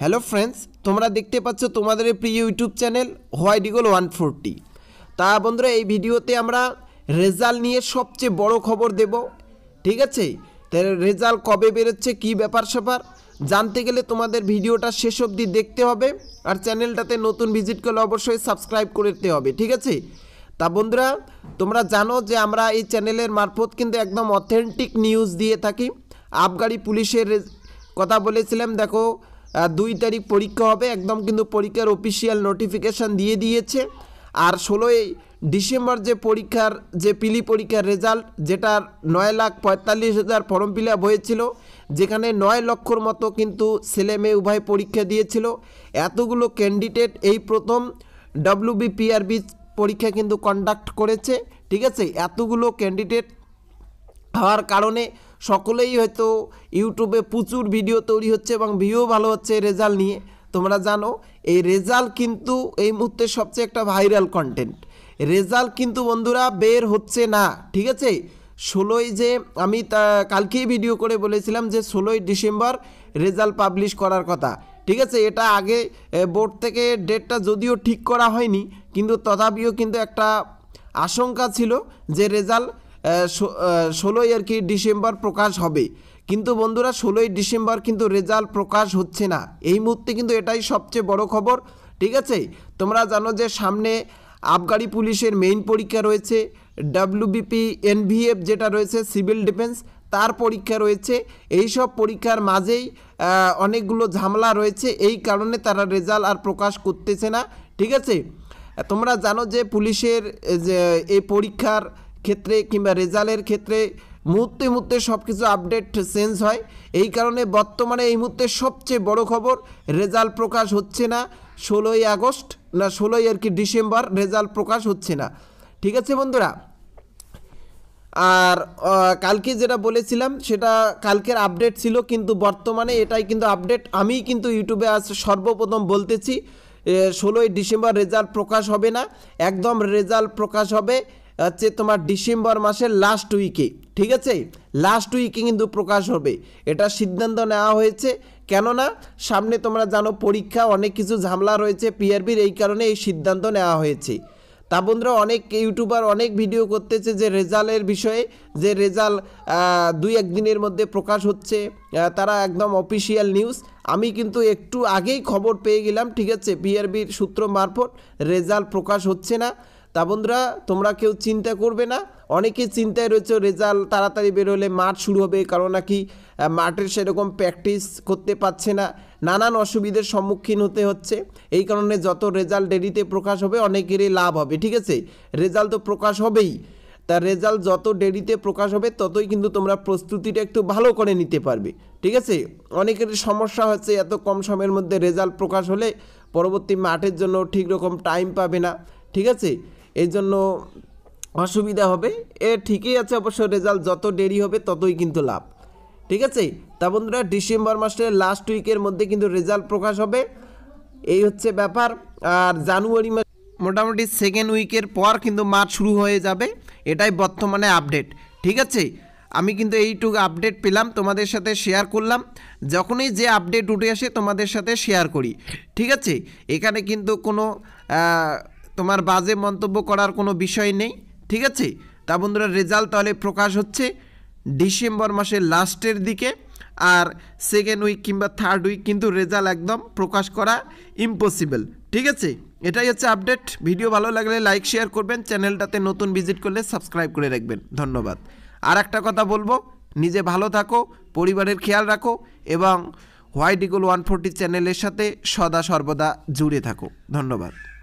hello friends তোমরা দেখতে পাচ্ছ তোমাদের প্রিয় YouTube channel White Eagle one forty তা বন্ধুরা এই ভিডিওতে আমরা রেজাল্ট নিয়ে সবচেয়ে বড় খবর দেব ঠিক আছে রেজাল্ট কবে বেরোচ্ছে কি ব্যাপার স্যাপার জানতে গেলে তোমাদের ভিডিওটা শেষ অবধি দেখতে হবে আর চ্যানেলটাতে নতুন ভিজিট করলে অবশ্যই সাবস্ক্রাইব করতে হবে ঠিক আছে তা বন্ধুরা তোমরা জানো যে আমরা এই চ্যানেলের মারফত কিন্তু একদম অথেন্টিক নিউজ দিয়ে থাকি আবগাড়ি পুলিশের কথা বলেছিলাম দেখো দুই তারিখ পরীক্ষা হবে একদম কিন্তু পরীক্ষার অফিসিয়াল নোটিফিকেশান দিয়ে দিয়েছে আর ষোলোই ডিসেম্বর যে পরীক্ষার যে পিলি পরীক্ষার রেজাল্ট যেটার নয় লাখ পঁয়তাল্লিশ হাজার ফর্ম ফিল হয়েছিল যেখানে নয় লক্ষর মতো কিন্তু ছেলে মেয়ে উভয় পরীক্ষা দিয়েছিল এতগুলো ক্যান্ডিডেট এই প্রথম ডব্লিউবিপিআরবি পরীক্ষা কিন্তু কন্ডাক্ট করেছে ঠিক আছে এতগুলো ক্যান্ডিডেট হওয়ার কারণে সকলেই হয়তো ইউটিউবে প্রচুর ভিডিও তৈরি হচ্ছে এবং ভিও ভালো হচ্ছে রেজাল্ট নিয়ে তোমরা জানো এই রেজাল্ট কিন্তু এই মুহূর্তে সবচেয়ে একটা ভাইরাল কন্টেন্ট রেজাল্ট কিন্তু বন্ধুরা বের হচ্ছে না ঠিক আছে ষোলোই যে আমি তা কালকেই ভিডিও করে বলেছিলাম যে ষোলোই ডিসেম্বর রেজাল্ট পাবলিশ করার কথা ঠিক আছে এটা আগে বোর্ড থেকে ডেটটা যদিও ঠিক করা হয়নি কিন্তু তথাপিও কিন্তু একটা আশঙ্কা ছিল যে রেজাল্ট ষোলোই আর কি ডিসেম্বর প্রকাশ হবে কিন্তু বন্ধুরা ষোলোই ডিসেম্বর কিন্তু রেজাল্ট প্রকাশ হচ্ছে না এই মুহূর্তে কিন্তু এটাই সবচেয়ে বড় খবর ঠিক আছে তোমরা জানো যে সামনে আবগারি পুলিশের মেইন পরীক্ষা রয়েছে ডাব্লিউবিপি এনভিএফ যেটা রয়েছে সিভিল ডিফেন্স তার পরীক্ষা রয়েছে এই সব পরীক্ষার মাঝেই অনেকগুলো ঝামেলা রয়েছে এই কারণে তারা রেজাল্ট আর প্রকাশ করতেছে না ঠিক আছে তোমরা জানো যে পুলিশের যে এই পরীক্ষার ক্ষেত্রে কিংবা রেজাল্টের ক্ষেত্রে মুহূর্তে মুহূর্তে সব কিছু আপডেট চেঞ্জ হয় এই কারণে বর্তমানে এই মুহূর্তে সবচেয়ে বড় খবর রেজাল্ট প্রকাশ হচ্ছে না ষোলোই আগস্ট না ষোলোই আর কি ডিসেম্বর রেজাল্ট প্রকাশ হচ্ছে না ঠিক আছে বন্ধুরা আর কালকে যেটা বলেছিলাম সেটা কালকের আপডেট ছিল কিন্তু বর্তমানে এটাই কিন্তু আপডেট আমি কিন্তু ইউটিউবে আজ সর্বপ্রথম বলতেছি ষোলোই ডিসেম্বর রেজাল্ট প্রকাশ হবে না একদম রেজাল্ট প্রকাশ হবে হচ্ছে তোমার ডিসেম্বর মাসের লাস্ট উইকে ঠিক আছে লাস্ট উইকে কিন্তু প্রকাশ হবে এটা সিদ্ধান্ত নেওয়া হয়েছে কেননা সামনে তোমরা জানো পরীক্ষা অনেক কিছু ঝামেলা রয়েছে পিআরবির এই কারণে এই সিদ্ধান্ত নেওয়া হয়েছে তা বন্ধুরা অনেক ইউটিউবার অনেক ভিডিও করতেছে যে রেজাল্টের বিষয়ে যে রেজাল্ট দুই একদিনের মধ্যে প্রকাশ হচ্ছে তারা একদম অফিসিয়াল নিউজ আমি কিন্তু একটু আগেই খবর পেয়ে গেলাম ঠিক আছে পিআরবির সূত্র মারফত রেজাল্ট প্রকাশ হচ্ছে না তা বন্ধুরা তোমরা কেউ চিন্তা করবে না অনেকে চিন্তায় রয়েছে রেজাল্ট তাড়াতাড়ি বেরোলে মাঠ শুরু হবে কারণ নাকি মাঠের সেরকম প্র্যাকটিস করতে পারছে না নানান অসুবিধার সম্মুখীন হতে হচ্ছে এই কারণে যত রেজাল্ট দেরিতে প্রকাশ হবে অনেকেরই লাভ হবে ঠিক আছে রেজাল্ট তো প্রকাশ হবেই তার রেজাল্ট যত দেরিতে প্রকাশ হবে ততই কিন্তু তোমরা প্রস্তুতিটা একটু ভালো করে নিতে পারবে ঠিক আছে অনেকের সমস্যা হচ্ছে এত কম সময়ের মধ্যে রেজাল্ট প্রকাশ হলে পরবর্তী মাঠের জন্য ঠিক রকম টাইম পাবে না ঠিক আছে এই জন্য অসুবিধা হবে এ ঠিকই আছে অবশ্য রেজাল্ট যত দেরি হবে ততই কিন্তু লাভ ঠিক আছে তা বন্ধুরা ডিসেম্বর মাসের লাস্ট উইকের মধ্যে কিন্তু রেজাল্ট প্রকাশ হবে এই হচ্ছে ব্যাপার আর জানুয়ারি মাস মোটামুটি সেকেন্ড উইকের পর কিন্তু মাঠ শুরু হয়ে যাবে এটাই বর্তমানে আপডেট ঠিক আছে আমি কিন্তু এইটুকু আপডেট পেলাম তোমাদের সাথে শেয়ার করলাম যখনই যে আপডেট উঠে আসে তোমাদের সাথে শেয়ার করি ঠিক আছে এখানে কিন্তু কোনো তোমার বাজে মন্তব্য করার কোনো বিষয় নেই ঠিক আছে তা বন্ধুরা রেজাল্ট তাহলে প্রকাশ হচ্ছে ডিসেম্বর মাসের লাস্টের দিকে আর সেকেন্ড উইক কিংবা থার্ড উইক কিন্তু রেজাল্ট একদম প্রকাশ করা ইম্পসিবল ঠিক আছে এটাই হচ্ছে আপডেট ভিডিও ভালো লাগলে লাইক শেয়ার করবেন চ্যানেলটাতে নতুন ভিজিট করলে সাবস্ক্রাইব করে রাখবেন ধন্যবাদ আর একটা কথা বলবো নিজে ভালো থাকো পরিবারের খেয়াল রাখো এবং হোয়াইট ইগল ওয়ান ফোরটি চ্যানেলের সাথে সদা সর্বদা জুড়ে থাকো ধন্যবাদ